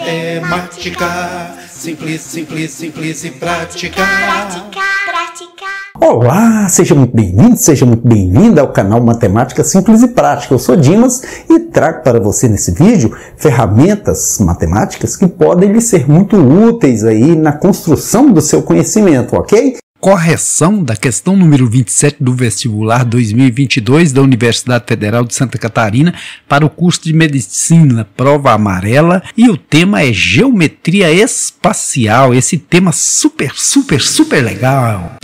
matemática. Simples, simples, simples e prática. Prática, prática. Olá, seja muito bem-vindo, seja muito bem-vinda ao canal Matemática Simples e Prática. Eu sou Dimas e trago para você nesse vídeo ferramentas matemáticas que podem lhe ser muito úteis aí na construção do seu conhecimento, ok? correção da questão número 27 do vestibular 2022 da Universidade Federal de Santa Catarina para o curso de medicina, prova amarela, e o tema é geometria espacial, esse tema super, super, super legal.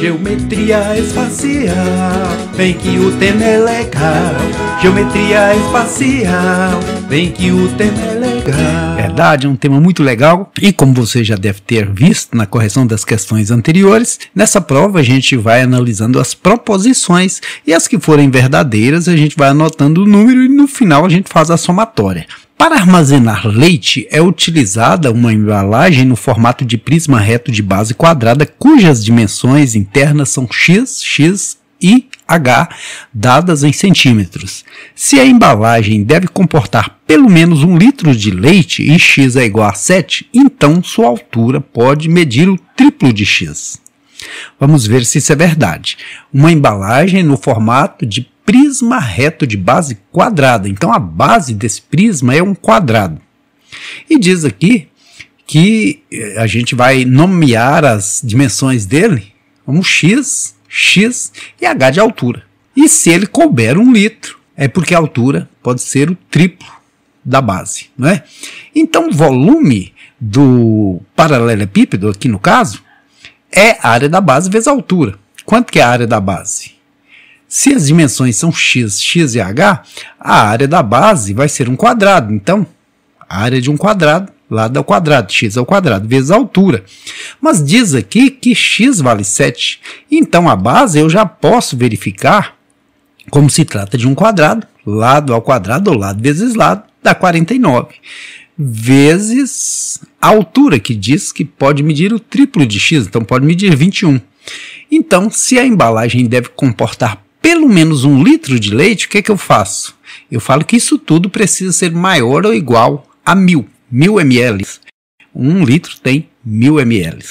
Geometria espacial, vem que o tema é legal. Geometria espacial, vem que o tema é legal. Legal. Verdade, é um tema muito legal. E como você já deve ter visto na correção das questões anteriores, nessa prova a gente vai analisando as proposições e as que forem verdadeiras a gente vai anotando o número e no final a gente faz a somatória. Para armazenar leite é utilizada uma embalagem no formato de prisma reto de base quadrada cujas dimensões internas são x, x e H, dadas em centímetros. Se a embalagem deve comportar pelo menos um litro de leite e x é igual a 7, então sua altura pode medir o triplo de x. Vamos ver se isso é verdade. Uma embalagem no formato de prisma reto de base quadrada. Então a base desse prisma é um quadrado. E diz aqui que eh, a gente vai nomear as dimensões dele como x x e h de altura. E se ele couber um litro, é porque a altura pode ser o triplo da base, não é? Então, o volume do paralelepípedo, aqui no caso, é a área da base vezes a altura. Quanto que é a área da base? Se as dimensões são x, x e h, a área da base vai ser um quadrado. Então, a área de um quadrado lado ao quadrado, x ao quadrado, vezes a altura. Mas diz aqui que x vale 7. Então a base eu já posso verificar como se trata de um quadrado, lado ao quadrado, ou lado vezes lado, dá 49. Vezes a altura, que diz que pode medir o triplo de x, então pode medir 21. Então, se a embalagem deve comportar pelo menos um litro de leite, o que é que eu faço? Eu falo que isso tudo precisa ser maior ou igual a mil. 1000 ml. Um litro tem 1000 ml.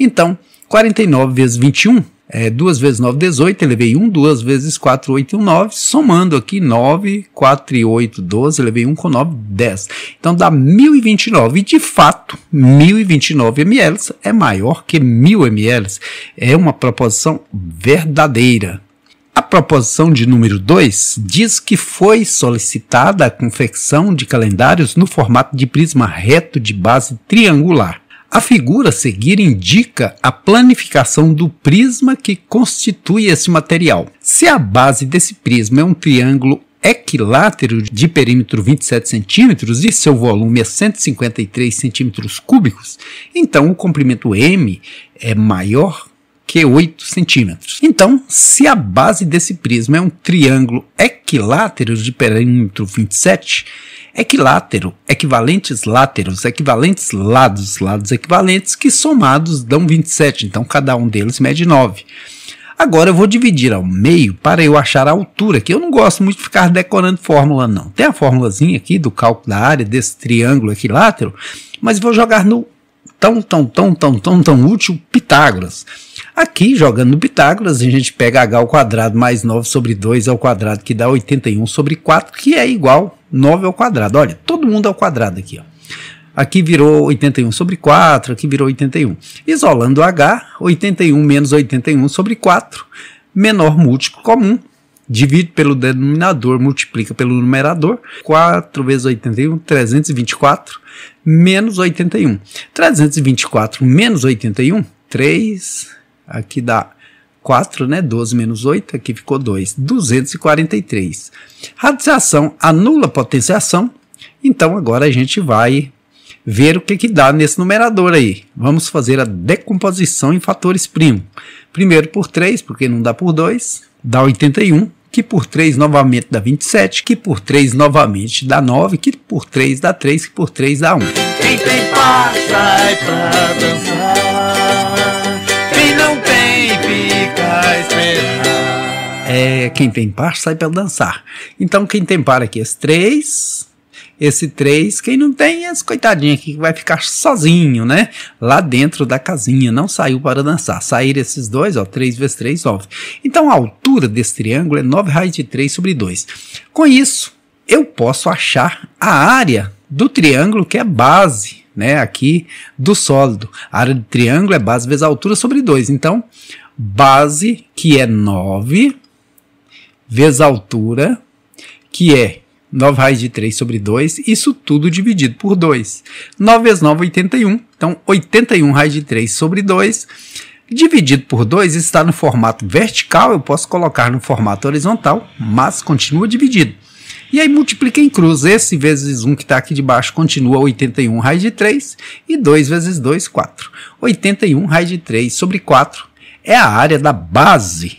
Então, 49 vezes 21 é 2 vezes 9, 18, elevei 1, 2 vezes 4, 8 1, 9, somando aqui 9, 4 e 8, 12, elevei 1 com 9, 10. Então dá 1029, e de fato 1029 ml é maior que 1000 ml, é uma proposição verdadeira. A proposição de número 2 diz que foi solicitada a confecção de calendários no formato de prisma reto de base triangular. A figura a seguir indica a planificação do prisma que constitui esse material. Se a base desse prisma é um triângulo equilátero de perímetro 27 centímetros e seu volume é 153 centímetros cúbicos, então o comprimento M é maior que 8 centímetros. Então, se a base desse prisma é um triângulo equilátero de perímetro 27, equilátero, equivalentes láteros, equivalentes lados, lados equivalentes, que somados dão 27, então cada um deles mede 9. Agora eu vou dividir ao meio para eu achar a altura, que eu não gosto muito de ficar decorando fórmula não. Tem a fórmulazinha aqui do cálculo da área desse triângulo equilátero, mas vou jogar no tão, tão, tão, tão, tão, tão útil Pitágoras. Aqui, jogando no Pitágoras, a gente pega h ao quadrado mais 9 sobre 2 ao quadrado, que dá 81 sobre 4, que é igual 9 ao quadrado. Olha, todo mundo ao quadrado aqui, ó. Aqui virou 81 sobre 4, aqui virou 81. Isolando h, 81 menos 81 sobre 4, menor múltiplo comum, divide pelo denominador, multiplica pelo numerador. 4 vezes 81, 324, menos 81. 324 menos 81, 3 Aqui dá 4, né? 12 menos 8, aqui ficou 2. 243. Radiação anula a potenciação. Então agora a gente vai ver o que, que dá nesse numerador aí. Vamos fazer a decomposição em fatores primo. Primeiro por 3, porque não dá por 2, dá 81, que por 3 novamente dá 27, que por 3 novamente dá 9, que por 3 dá 3, que por 3 dá 1. Quem tem paz sai pra dançar. É, quem tem par sai para dançar. Então quem tem par aqui, esse 3, esse 3, quem não tem esse coitadinho aqui que vai ficar sozinho, né? Lá dentro da casinha, não saiu para dançar. Sair esses dois, ó, 3 vezes 3, 9. Então a altura desse triângulo é 9 raiz de 3 sobre 2. Com isso, eu posso achar a área do triângulo que é base, né, aqui do sólido. A área do triângulo é base vezes a altura sobre 2. Então, base, que é 9, vezes a altura, que é 9 raiz de 3 sobre 2, isso tudo dividido por 2. 9 vezes 9, 81. Então, 81 raiz de 3 sobre 2, dividido por 2, está no formato vertical, eu posso colocar no formato horizontal, mas continua dividido. E aí multiplica em cruz, esse vezes 1 que está aqui de baixo continua 81 raiz de 3, e 2 vezes 2, 4. 81 raiz de 3 sobre 4, é a área da base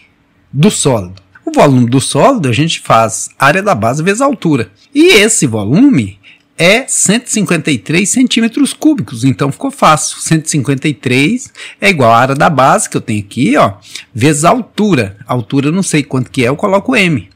do sólido. O volume do sólido a gente faz área da base vezes altura. E esse volume é 153 centímetros cúbicos, então ficou fácil. 153 é igual à área da base que eu tenho aqui, ó, vezes a altura. A altura eu não sei quanto que é, eu coloco M.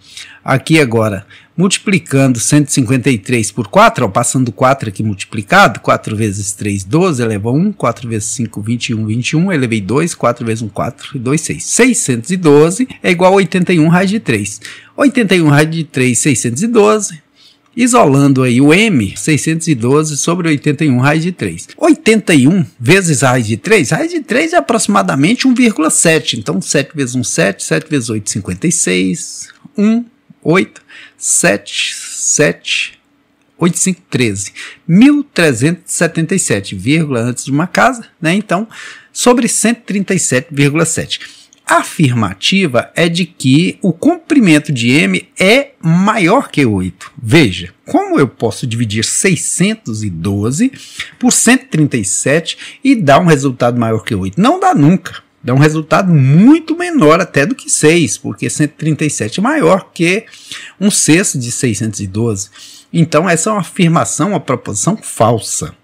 Aqui agora multiplicando 153 por 4, ó, passando 4 aqui multiplicado, 4 vezes 3, 12, eleva 1, 4 vezes 5, 21, 21, elevei 2, 4 vezes 1, 4, 2, 6. 612 é igual a 81 raiz de 3. 81 raiz de 3, 612, isolando aí o M, 612 sobre 81 raiz de 3. 81 vezes raiz de 3, raiz de 3 é aproximadamente 1,7. Então, 7 vezes 1, 7, 7 vezes 8, 56. 1 8 7 7 8513 1377, antes de uma casa, né? Então, sobre 137,7. A afirmativa é de que o comprimento de M é maior que 8. Veja, como eu posso dividir 612 por 137 e dar um resultado maior que 8? Não dá nunca dá um resultado muito menor até do que 6, porque 137 é maior que um sexto de 612. Então, essa é uma afirmação, uma proposição falsa.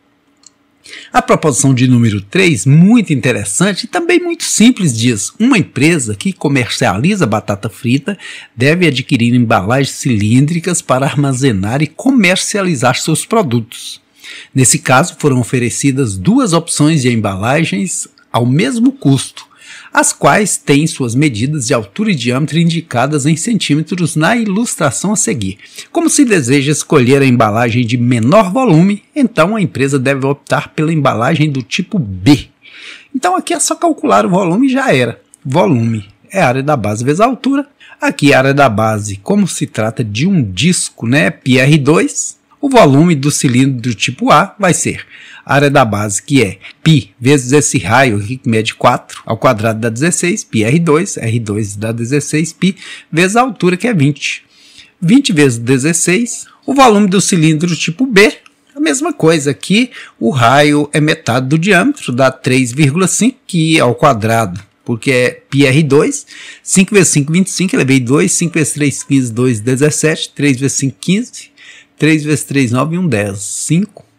A proposição de número 3, muito interessante e também muito simples, diz: uma empresa que comercializa batata frita deve adquirir embalagens cilíndricas para armazenar e comercializar seus produtos. Nesse caso, foram oferecidas duas opções de embalagens ao mesmo custo, as quais têm suas medidas de altura e diâmetro indicadas em centímetros na ilustração a seguir. Como se deseja escolher a embalagem de menor volume, então a empresa deve optar pela embalagem do tipo B. Então aqui é só calcular o volume e já era. Volume é a área da base vezes a altura. Aqui a é área da base, como se trata de um disco, né, PR2, o volume do cilindro do tipo A vai ser área da base, que é π vezes esse raio que mede 4 ao quadrado dá 16, πr2, r2 dá 16, π vezes a altura que é 20. 20 vezes 16, o volume do cilindro tipo B, a mesma coisa aqui, o raio é metade do diâmetro, dá 3,5 que é ao quadrado porque é PR2, 5 vezes 5, 25, elevei 2, 5 vezes 3, 15, 2, 17, 3 vezes 5, 15, 3 vezes 3, 9 1, 10, 5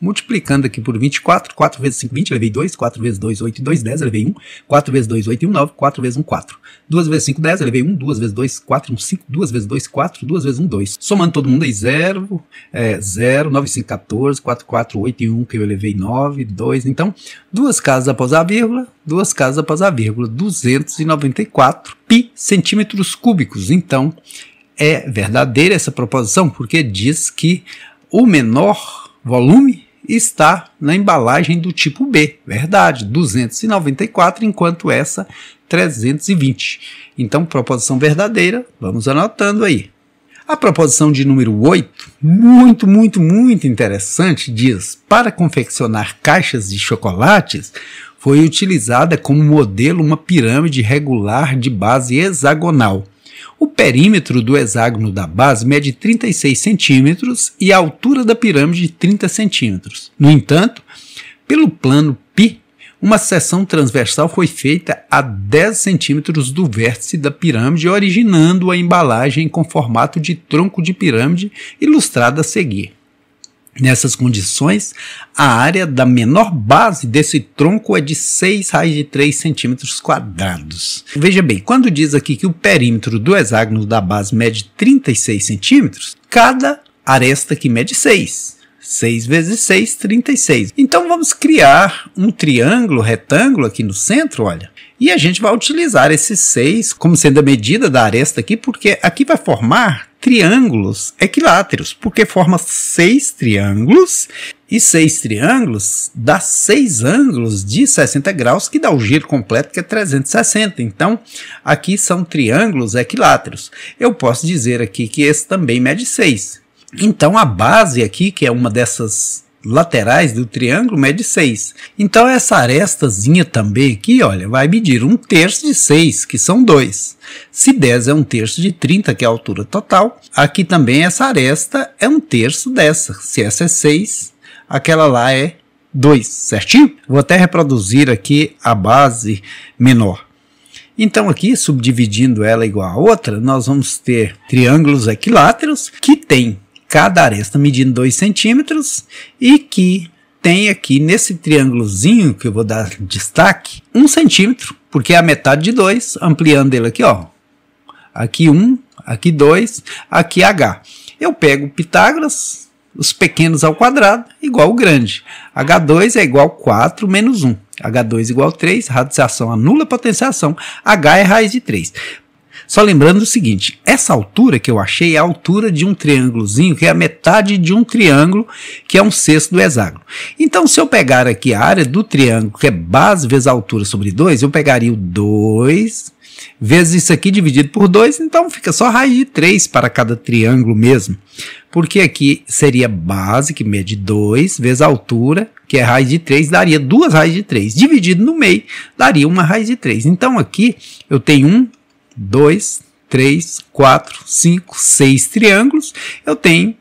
multiplicando aqui por 24, 4 vezes 5, 20, levei 2, 4 vezes 2, 8, 2, 10, levei 1, 4 vezes 2, 8, 1, 9, 4 vezes 1, 4. 2 vezes 5, 10, levei 1, 2 vezes 2, 4, 1, 5, 2 vezes 2, 4, 2 vezes 1, 2. Somando todo mundo aí, 0, é, 0, 9, 5, 14, 4, 4, 8 e 1, que eu levei 9, 2, então, duas casas após a vírgula, duas casas após a vírgula, 294 pi centímetros cúbicos. Então, é verdadeira essa proposição, porque diz que o menor volume está na embalagem do tipo B, verdade, 294, enquanto essa 320. Então, proposição verdadeira, vamos anotando aí. A proposição de número 8, muito, muito, muito interessante, diz: para confeccionar caixas de chocolates, foi utilizada como modelo uma pirâmide regular de base hexagonal. O perímetro do hexágono da base mede 36 centímetros e a altura da pirâmide 30 centímetros. No entanto, pelo plano π, uma seção transversal foi feita a 10 centímetros do vértice da pirâmide, originando a embalagem com formato de tronco de pirâmide, ilustrada a seguir. Nessas condições, a área da menor base desse tronco é de 6 raiz de 3 centímetros quadrados. Veja bem, quando diz aqui que o perímetro do hexágono da base mede 36 centímetros, cada aresta que mede 6. 6 vezes 6, 36. Então vamos criar um triângulo retângulo aqui no centro, olha. E a gente vai utilizar esse 6 como sendo a medida da aresta aqui, porque aqui vai formar triângulos equiláteros, porque forma seis triângulos e seis triângulos dá seis ângulos de 60 graus, que dá o giro completo, que é 360. Então, aqui são triângulos equiláteros. Eu posso dizer aqui que esse também mede 6. Então, a base aqui, que é uma dessas laterais do triângulo mede 6. Então essa arestazinha também aqui, olha, vai medir um terço de 6, que são 2. Se 10 é um terço de 30, que é a altura total, aqui também essa aresta é um terço dessa. Se essa é 6, aquela lá é 2, certinho? Vou até reproduzir aqui a base menor. Então aqui, subdividindo ela igual a outra, nós vamos ter triângulos equiláteros que têm cada aresta medindo 2 centímetros e que tem aqui nesse triângulozinho que eu vou dar destaque, 1 um centímetro, porque é a metade de 2, ampliando ele aqui, ó. Aqui 1, um, aqui 2, aqui H. Eu pego Pitágoras, os pequenos ao quadrado, igual o grande. H2 é igual 4 menos 1. H2 igual 3, radiação anula potenciação. H é raiz de 3. Só lembrando o seguinte, essa altura que eu achei é a altura de um triângulozinho, que é a metade de um triângulo, que é um sexto do hexágono. Então, se eu pegar aqui a área do triângulo, que é base vezes a altura sobre 2, eu pegaria o 2 vezes isso aqui dividido por 2, então fica só raiz de 3 para cada triângulo mesmo. Porque aqui seria base, que mede 2, vezes a altura, que é raiz de 3, daria duas raízes de 3. Dividido no meio, daria uma raiz de 3. Então aqui eu tenho 1 2, 3, 4, 5, 6 triângulos, eu tenho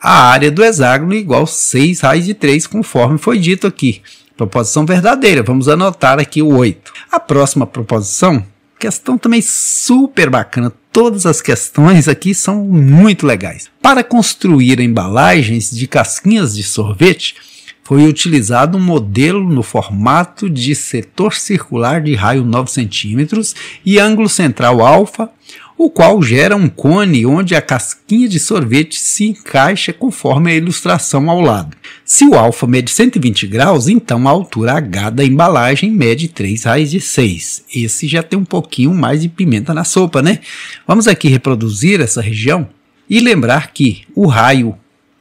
a área do hexágono igual a 6 raiz de 3, conforme foi dito aqui. Proposição verdadeira, vamos anotar aqui o 8. A próxima proposição, questão também super bacana, todas as questões aqui são muito legais. Para construir embalagens de casquinhas de sorvete, foi utilizado um modelo no formato de setor circular de raio 9 centímetros e ângulo central alfa, o qual gera um cone onde a casquinha de sorvete se encaixa conforme a ilustração ao lado. Se o alfa mede 120 graus, então a altura H da embalagem mede 3 raiz de 6. Esse já tem um pouquinho mais de pimenta na sopa, né? Vamos aqui reproduzir essa região e lembrar que o raio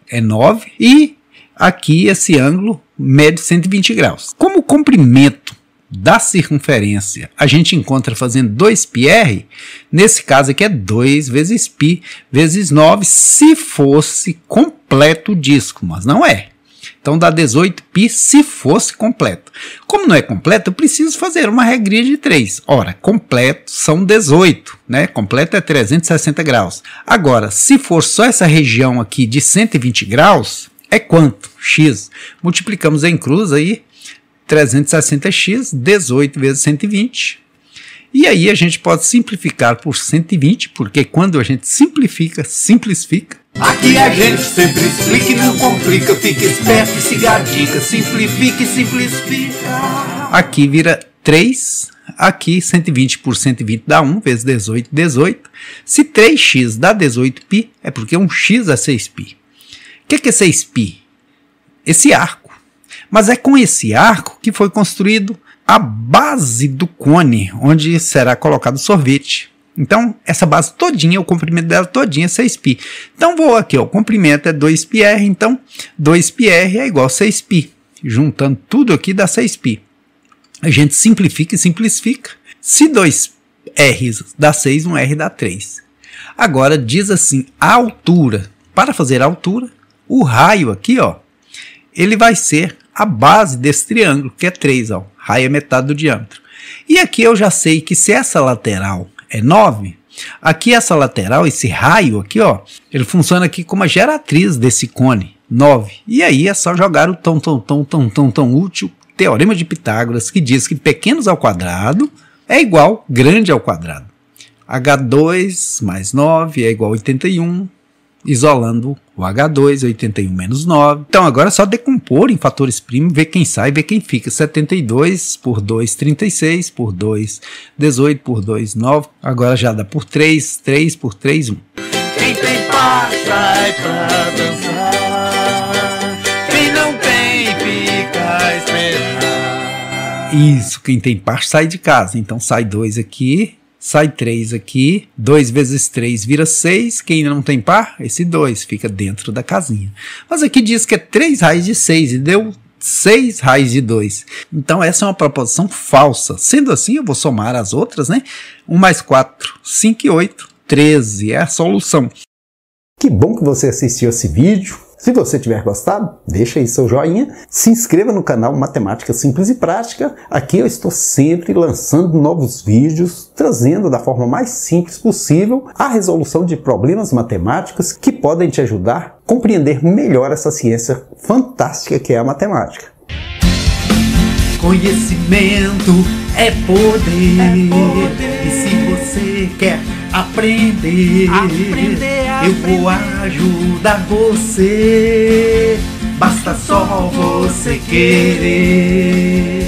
é 9 e aqui esse ângulo mede 120 graus. Como o comprimento da circunferência a gente encontra fazendo 2πr, nesse caso aqui é 2 vezes π vezes 9, se fosse completo o disco, mas não é. Então dá 18π se fosse completo. Como não é completo, eu preciso fazer uma regrinha de 3. Ora, completo são 18, né? Completo é 360 graus. Agora, se for só essa região aqui de 120 graus, é quanto? X. Multiplicamos em cruz aí 360x, 18 vezes 120. E aí a gente pode simplificar por 120, porque quando a gente simplifica, simplifica. Aqui a gente sempre explica e não complica, fica esperto e siga a dica, simplifica e simplifica. Aqui vira 3, aqui 120 por 120 dá 1, vezes 18, 18. Se 3x dá 18π, é porque um x é 6π que, que é esse espi? Esse arco. Mas é com esse arco que foi construído a base do cone, onde será colocado o sorvete. Então, essa base todinha, o comprimento dela todinha é 6π. Então, vou aqui, ó, o comprimento é 2πr, então 2πr é igual a 6π. Juntando tudo aqui dá 6π. A gente simplifica e simplifica. Se 2r dá 6, 1r dá 3. Agora, diz assim, a altura. Para fazer a altura, o raio aqui, ó, ele vai ser a base desse triângulo, que é 3, ó. Raio é metade do diâmetro. E aqui eu já sei que se essa lateral é 9, aqui essa lateral, esse raio aqui, ó, ele funciona aqui como a geratriz desse cone, 9. E aí é só jogar o tão, tão, tão, tão, tão, tão útil teorema de Pitágoras, que diz que pequenos ao quadrado é igual grande ao quadrado. H2 mais 9 é igual a 81, isolando o H2, 81-9. menos Então agora é só decompor em fatores primos, ver quem sai, ver quem fica. 72 por 2, 36, por 2, 18, por 2, 9. Agora já dá por 3, 3 por 3, 1. Quem tem paz sai pra dançar, quem não tem fica esperar. Isso, quem tem par sai de casa. Então sai 2 aqui, sai 3 aqui, 2 vezes 3 vira 6, quem não tem par, esse 2 fica dentro da casinha. Mas aqui diz que é 3 raiz de 6 e deu 6 raiz de 2. Então essa é uma proposição falsa. Sendo assim, eu vou somar as outras, né? 1 mais 4, 5 e 8, 13 é a solução. Que bom que você assistiu esse vídeo. Se você tiver gostado, deixa aí seu joinha, se inscreva no canal Matemática Simples e Prática. Aqui eu estou sempre lançando novos vídeos, trazendo da forma mais simples possível a resolução de problemas matemáticos que podem te ajudar a compreender melhor essa ciência fantástica que é a matemática. Conhecimento é poder. É poder. E se você quer aprender, aprender eu vou ajudar você, basta só você querer.